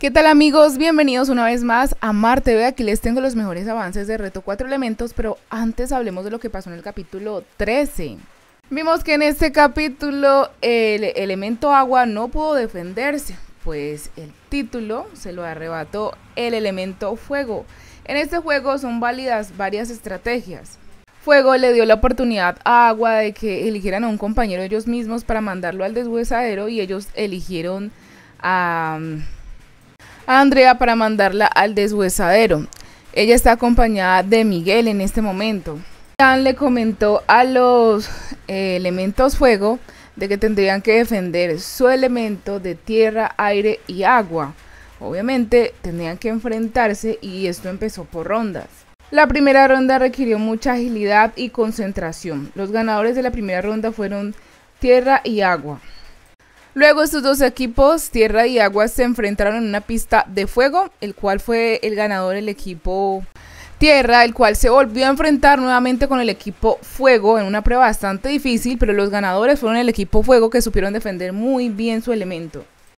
¿Qué tal amigos? Bienvenidos una vez más a Marte. Aquí les tengo los mejores avances de Reto 4 Elementos, pero antes hablemos de lo que pasó en el capítulo 13. Vimos que en este capítulo el elemento agua no pudo defenderse, pues el título se lo arrebató el elemento fuego. En este juego son válidas varias estrategias. Fuego le dio la oportunidad a Agua de que eligieran a un compañero ellos mismos para mandarlo al deshuesadero y ellos eligieron a a Andrea para mandarla al deshuesadero. Ella está acompañada de Miguel en este momento. Dan le comentó a los eh, elementos fuego de que tendrían que defender su elemento de tierra, aire y agua. Obviamente tendrían que enfrentarse y esto empezó por rondas. La primera ronda requirió mucha agilidad y concentración. Los ganadores de la primera ronda fueron tierra y agua. Luego estos dos equipos, Tierra y Agua, se enfrentaron en una pista de fuego, el cual fue el ganador el equipo Tierra, el cual se volvió a enfrentar nuevamente con el equipo Fuego en una prueba bastante difícil, pero los ganadores fueron el equipo Fuego que supieron defender muy bien su elemento.